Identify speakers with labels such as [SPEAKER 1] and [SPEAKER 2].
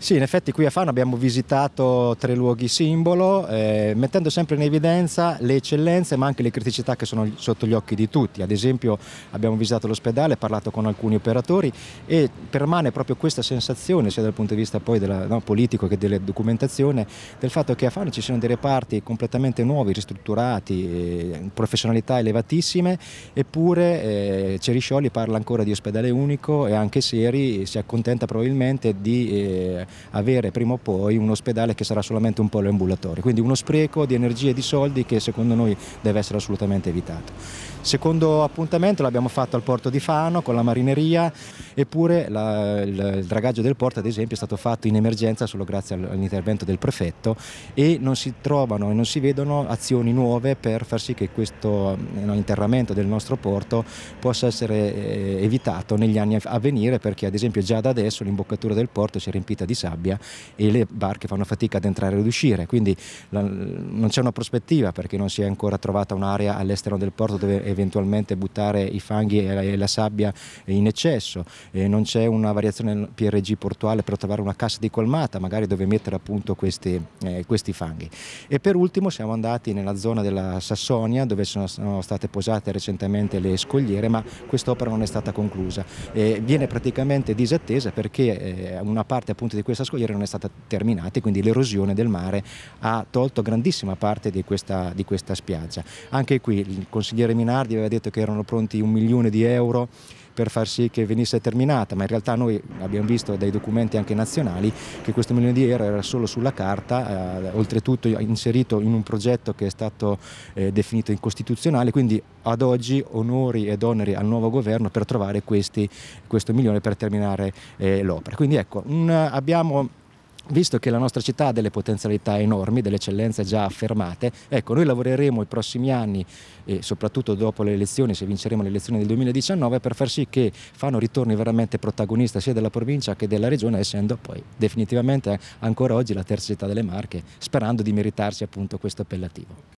[SPEAKER 1] Sì, in effetti qui a Fano abbiamo visitato tre luoghi simbolo, eh, mettendo sempre in evidenza le eccellenze ma anche le criticità che sono sotto gli occhi di tutti. Ad esempio abbiamo visitato l'ospedale, parlato con alcuni operatori e permane proprio questa sensazione, sia dal punto di vista poi della, no, politico che della documentazione, del fatto che a Fano ci siano dei reparti completamente nuovi, ristrutturati, eh, professionalità elevatissime, eppure eh, Ceriscioli parla ancora di ospedale unico e anche Seri si accontenta probabilmente di eh, avere prima o poi un ospedale che sarà solamente un polo ambulatorio, quindi uno spreco di energie e di soldi che secondo noi deve essere assolutamente evitato. Secondo appuntamento l'abbiamo fatto al porto di Fano con la marineria, eppure la, il, il, dragaggio del porto ad esempio è stato fatto in emergenza solo grazie all'intervento del prefetto e non si trovano e non si vedono azioni nuove per far sì che questo no, interramento del nostro porto possa essere eh, evitato negli anni a venire perché ad esempio già da adesso l'imboccatura del porto si è riempita di sabbia e le barche fanno fatica ad entrare ed uscire, quindi la, non c'è una prospettiva perché non si è ancora trovata un'area all'esterno del porto dove eventualmente buttare i fanghi e la, e la sabbia in eccesso, e non c'è una variazione PRG portuale per trovare una cassa di colmata magari dove mettere appunto questi, eh, questi fanghi. E per ultimo siamo andati nella zona della Sassonia dove sono, sono state posate recentemente le scogliere ma quest'opera non è stata conclusa. Eh, viene praticamente disattesa perché eh, una parte appunto di questa scogliera non è stata terminata e quindi l'erosione del mare ha tolto grandissima parte di questa, di questa spiaggia. Anche qui il consigliere Minardi aveva detto che erano pronti un milione di euro per far sì che venisse terminata, ma in realtà noi abbiamo visto dai documenti anche nazionali che questo milione di euro era solo sulla carta, eh, oltretutto inserito in un progetto che è stato eh, definito incostituzionale, quindi ad oggi onori ed oneri al nuovo governo per trovare questi, questo milione per terminare eh, l'opera. Quindi ecco, un, abbiamo visto che la nostra città ha delle potenzialità enormi, delle eccellenze già affermate, ecco, noi lavoreremo i prossimi anni, e soprattutto dopo le elezioni, se vinceremo le elezioni del 2019, per far sì che Fano ritorni veramente protagonista sia della provincia che della regione, essendo poi definitivamente ancora oggi la terza città delle Marche, sperando di meritarsi appunto questo appellativo.